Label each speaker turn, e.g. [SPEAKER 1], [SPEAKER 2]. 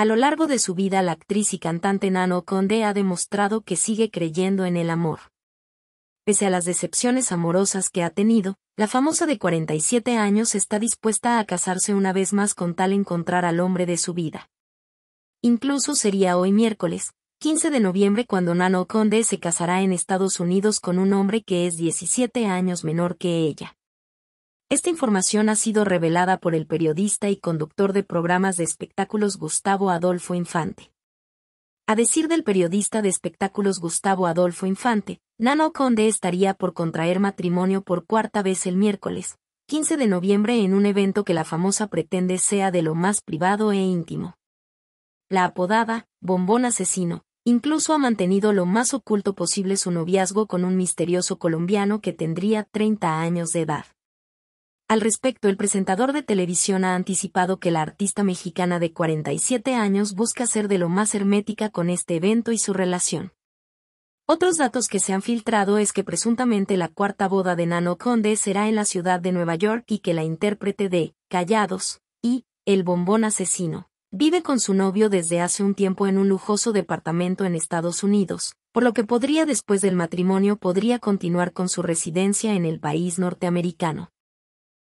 [SPEAKER 1] A lo largo de su vida la actriz y cantante Nano Conde ha demostrado que sigue creyendo en el amor. Pese a las decepciones amorosas que ha tenido, la famosa de 47 años está dispuesta a casarse una vez más con tal encontrar al hombre de su vida. Incluso sería hoy miércoles, 15 de noviembre cuando Nano Conde se casará en Estados Unidos con un hombre que es 17 años menor que ella. Esta información ha sido revelada por el periodista y conductor de programas de espectáculos Gustavo Adolfo Infante. A decir del periodista de espectáculos Gustavo Adolfo Infante, Nano Conde estaría por contraer matrimonio por cuarta vez el miércoles, 15 de noviembre en un evento que la famosa pretende sea de lo más privado e íntimo. La apodada, Bombón Asesino, incluso ha mantenido lo más oculto posible su noviazgo con un misterioso colombiano que tendría 30 años de edad. Al respecto, el presentador de televisión ha anticipado que la artista mexicana de 47 años busca ser de lo más hermética con este evento y su relación. Otros datos que se han filtrado es que presuntamente la cuarta boda de Nano Conde será en la ciudad de Nueva York y que la intérprete de Callados y El Bombón Asesino vive con su novio desde hace un tiempo en un lujoso departamento en Estados Unidos, por lo que podría después del matrimonio podría continuar con su residencia en el país norteamericano.